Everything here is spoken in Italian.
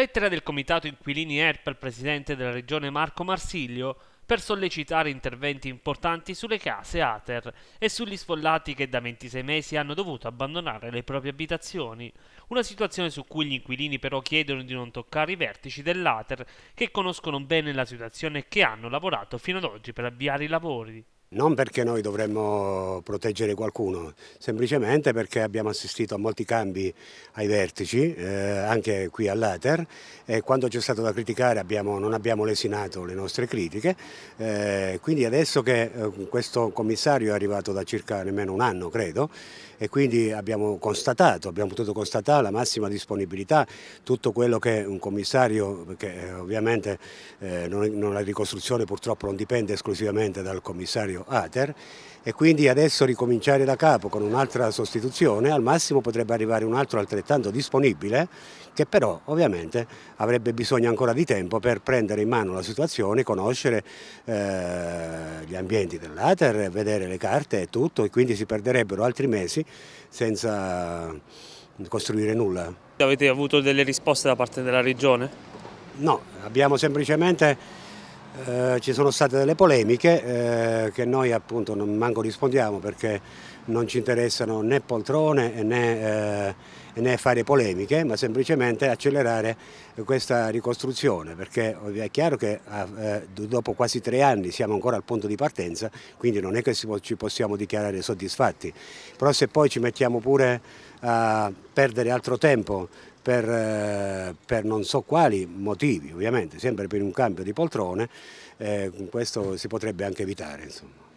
Lettera del Comitato Inquilini ERP al Presidente della Regione Marco Marsiglio per sollecitare interventi importanti sulle case ATER e sugli sfollati che da 26 mesi hanno dovuto abbandonare le proprie abitazioni, una situazione su cui gli inquilini però chiedono di non toccare i vertici dell'ATER che conoscono bene la situazione e che hanno lavorato fino ad oggi per avviare i lavori. Non perché noi dovremmo proteggere qualcuno, semplicemente perché abbiamo assistito a molti cambi ai vertici, eh, anche qui all'Ater, e quando c'è stato da criticare abbiamo, non abbiamo lesinato le nostre critiche, eh, quindi adesso che eh, questo commissario è arrivato da circa nemmeno un anno, credo, e quindi abbiamo constatato, abbiamo potuto constatare la massima disponibilità, tutto quello che un commissario, perché eh, ovviamente eh, non, non la ricostruzione purtroppo non dipende esclusivamente dal commissario, Lazio, Ater, e quindi adesso ricominciare da capo con un'altra sostituzione, al massimo potrebbe arrivare un altro altrettanto disponibile, che però ovviamente avrebbe bisogno ancora di tempo per prendere in mano la situazione, conoscere eh, gli ambienti dell'Ater, vedere le carte e tutto, e quindi si perderebbero altri mesi senza costruire nulla. Avete avuto delle risposte da parte della Regione? No, abbiamo semplicemente eh, ci sono state delle polemiche eh, che noi appunto non manco rispondiamo perché non ci interessano né poltrone né, eh, né fare polemiche, ma semplicemente accelerare questa ricostruzione, perché è chiaro che ah, eh, dopo quasi tre anni siamo ancora al punto di partenza, quindi non è che ci possiamo dichiarare soddisfatti, però se poi ci mettiamo pure a perdere altro tempo per, eh, per, non so quali motivi, ovviamente, sempre per un cambio di poltrone, eh, questo si potrebbe anche evitare. Insomma.